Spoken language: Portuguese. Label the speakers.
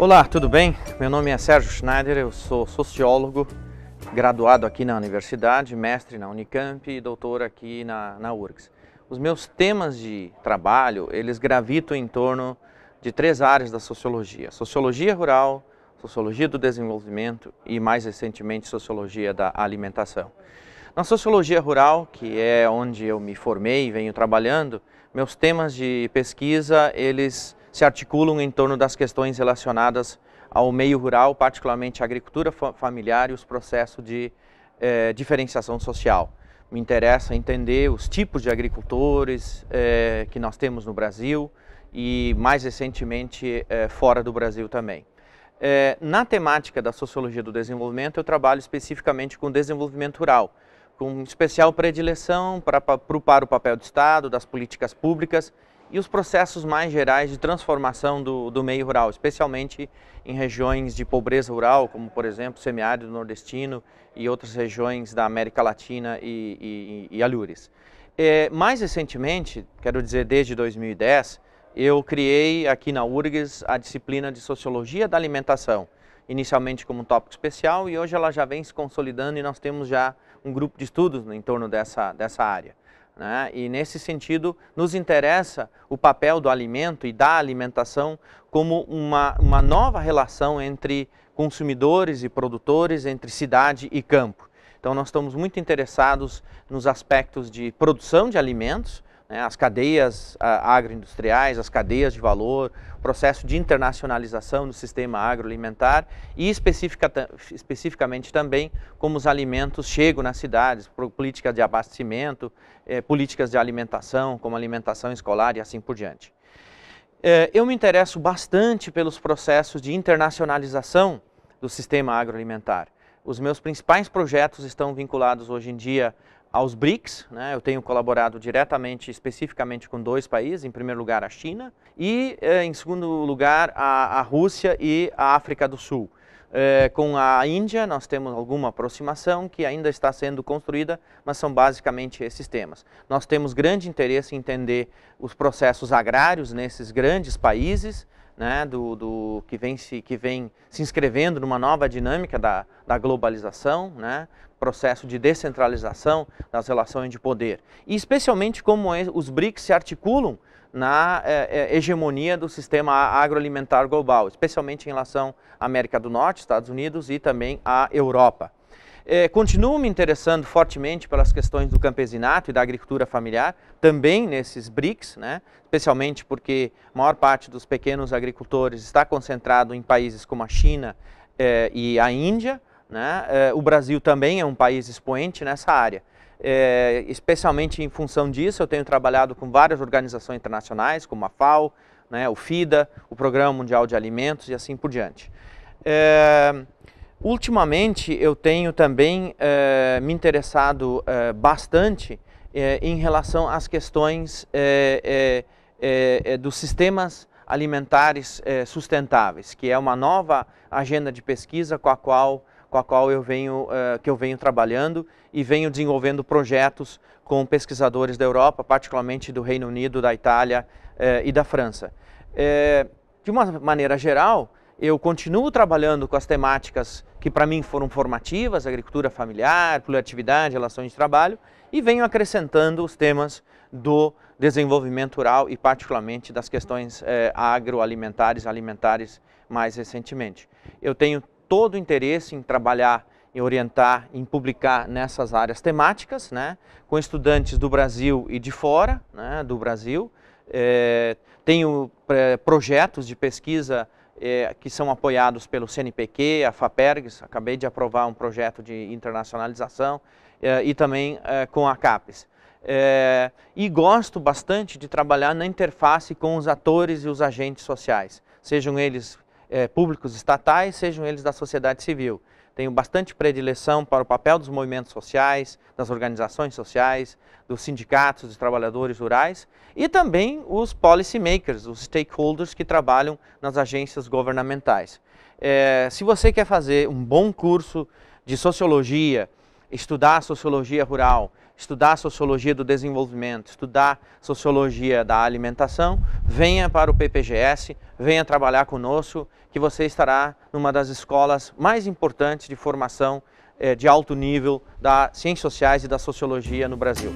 Speaker 1: Olá, tudo bem? Meu nome é Sérgio Schneider, eu sou sociólogo, graduado aqui na universidade, mestre na Unicamp e doutor aqui na, na URGS. Os meus temas de trabalho, eles gravitam em torno de três áreas da sociologia. Sociologia rural, sociologia do desenvolvimento e, mais recentemente, sociologia da alimentação. Na sociologia rural, que é onde eu me formei e venho trabalhando, meus temas de pesquisa, eles se articulam em torno das questões relacionadas ao meio rural, particularmente a agricultura familiar e os processos de eh, diferenciação social. Me interessa entender os tipos de agricultores eh, que nós temos no Brasil e, mais recentemente, eh, fora do Brasil também. Eh, na temática da sociologia do desenvolvimento, eu trabalho especificamente com desenvolvimento rural, com especial predileção para, para, para o papel do Estado, das políticas públicas e os processos mais gerais de transformação do, do meio rural, especialmente em regiões de pobreza rural, como por exemplo semiárido nordestino e outras regiões da América Latina e, e, e Alures. É, mais recentemente, quero dizer desde 2010, eu criei aqui na URGS a disciplina de Sociologia da Alimentação, inicialmente como um tópico especial e hoje ela já vem se consolidando e nós temos já um grupo de estudos em torno dessa, dessa área. Né? E nesse sentido, nos interessa o papel do alimento e da alimentação como uma, uma nova relação entre consumidores e produtores, entre cidade e campo. Então, nós estamos muito interessados nos aspectos de produção de alimentos, né, as cadeias agroindustriais, as cadeias de valor, o processo de internacionalização do sistema agroalimentar e especifica, especificamente também como os alimentos chegam nas cidades, políticas de abastecimento, eh, políticas de alimentação, como alimentação escolar e assim por diante. Eh, eu me interesso bastante pelos processos de internacionalização do sistema agroalimentar. Os meus principais projetos estão vinculados hoje em dia aos BRICS. Né? Eu tenho colaborado diretamente, especificamente com dois países, em primeiro lugar a China e, eh, em segundo lugar, a, a Rússia e a África do Sul. Eh, com a Índia nós temos alguma aproximação que ainda está sendo construída, mas são basicamente esses temas. Nós temos grande interesse em entender os processos agrários nesses grandes países, né, do, do, que, vem se, que vem se inscrevendo numa nova dinâmica da, da globalização, né, processo de descentralização das relações de poder. E especialmente como é, os BRICS se articulam na eh, hegemonia do sistema agroalimentar global, especialmente em relação à América do Norte, Estados Unidos e também à Europa. Eh, continuo me interessando fortemente pelas questões do campesinato e da agricultura familiar, também nesses BRICS, né? especialmente porque a maior parte dos pequenos agricultores está concentrado em países como a China eh, e a Índia, né? É, o Brasil também é um país expoente nessa área. É, especialmente em função disso, eu tenho trabalhado com várias organizações internacionais, como a FAO, né, o FIDA, o Programa Mundial de Alimentos e assim por diante. É, ultimamente, eu tenho também é, me interessado é, bastante é, em relação às questões dos sistemas alimentares sustentáveis, que é uma nova agenda de pesquisa com a qual com a qual eu venho, uh, que eu venho trabalhando e venho desenvolvendo projetos com pesquisadores da Europa, particularmente do Reino Unido, da Itália uh, e da França. Uh, de uma maneira geral, eu continuo trabalhando com as temáticas que para mim foram formativas, agricultura familiar, produtividade, relações de trabalho, e venho acrescentando os temas do desenvolvimento rural e particularmente das questões eh, agroalimentares, alimentares mais recentemente. Eu tenho todo o interesse em trabalhar, em orientar, em publicar nessas áreas temáticas, né, com estudantes do Brasil e de fora né, do Brasil. É, tenho é, projetos de pesquisa é, que são apoiados pelo CNPq, a FAPERGS, acabei de aprovar um projeto de internacionalização e também com a CAPES. e gosto bastante de trabalhar na interface com os atores e os agentes sociais, sejam eles é, públicos estatais, sejam eles da sociedade civil. Tenho bastante predileção para o papel dos movimentos sociais, das organizações sociais, dos sindicatos, dos trabalhadores rurais e também os policy makers, os stakeholders que trabalham nas agências governamentais. É, se você quer fazer um bom curso de sociologia, estudar sociologia rural, estudar sociologia do desenvolvimento, estudar sociologia da alimentação, venha para o PPGS, venha trabalhar conosco, que você estará numa das escolas mais importantes de formação eh, de alto nível das ciências sociais e da sociologia no Brasil.